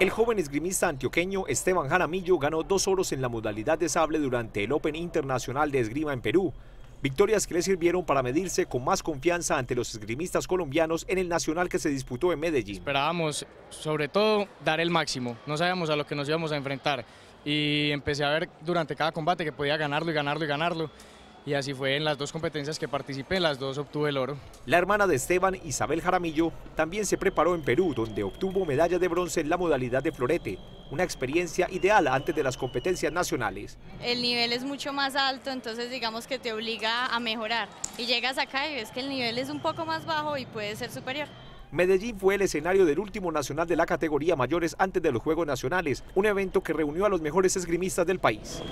El joven esgrimista antioqueño Esteban Jaramillo ganó dos oros en la modalidad de sable durante el Open Internacional de Esgrima en Perú, victorias que le sirvieron para medirse con más confianza ante los esgrimistas colombianos en el nacional que se disputó en Medellín. Esperábamos, sobre todo, dar el máximo, no sabíamos a lo que nos íbamos a enfrentar y empecé a ver durante cada combate que podía ganarlo y ganarlo y ganarlo y así fue en las dos competencias que participé, en las dos obtuve el oro. La hermana de Esteban, Isabel Jaramillo, también se preparó en Perú, donde obtuvo medalla de bronce en la modalidad de florete, una experiencia ideal antes de las competencias nacionales. El nivel es mucho más alto, entonces digamos que te obliga a mejorar y llegas acá y ves que el nivel es un poco más bajo y puede ser superior. Medellín fue el escenario del último nacional de la categoría mayores antes de los Juegos Nacionales, un evento que reunió a los mejores esgrimistas del país.